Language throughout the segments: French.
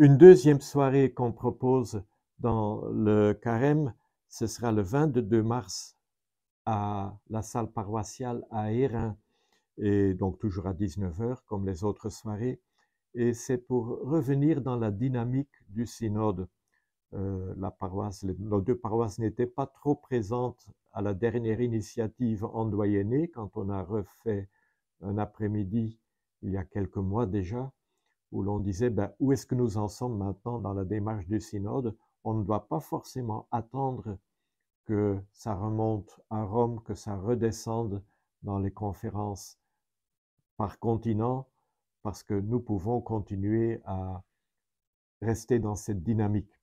Une deuxième soirée qu'on propose dans le carême, ce sera le 22 mars à la salle paroissiale à Hérin, et donc toujours à 19h comme les autres soirées. Et c'est pour revenir dans la dynamique du synode. Euh, la paroisse, nos deux paroisses n'étaient pas trop présentes à la dernière initiative en doyenné, quand on a refait un après-midi il y a quelques mois déjà, où l'on disait ben, où est-ce que nous en sommes maintenant dans la démarche du synode. On ne doit pas forcément attendre que ça remonte à Rome, que ça redescende dans les conférences par continent, parce que nous pouvons continuer à rester dans cette dynamique.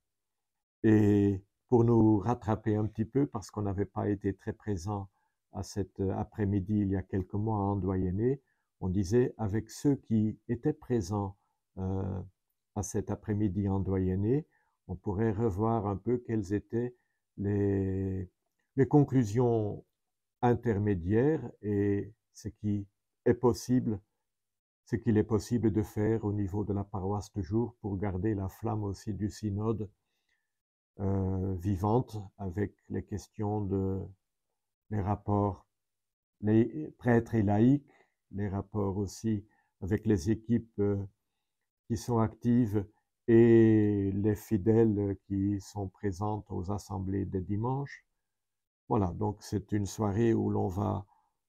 Et pour nous rattraper un petit peu, parce qu'on n'avait pas été très présent à cet euh, après-midi il y a quelques mois à Doyenné, on disait avec ceux qui étaient présents euh, à cet après-midi en doyenné, on pourrait revoir un peu quelles étaient les, conclusions intermédiaires et ce qui est possible, ce qu'il est possible de faire au niveau de la paroisse toujours pour garder la flamme aussi du synode euh, vivante avec les questions de les rapports les prêtres et laïcs, les rapports aussi avec les équipes euh, qui sont actives et les fidèles qui sont présentes aux assemblées des dimanches. Voilà, donc c'est une soirée où l'on va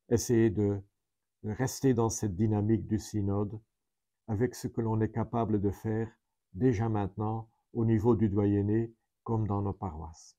essayer de rester dans cette dynamique du synode avec ce que l'on est capable de faire déjà maintenant au niveau du doyenné comme dans nos paroisses.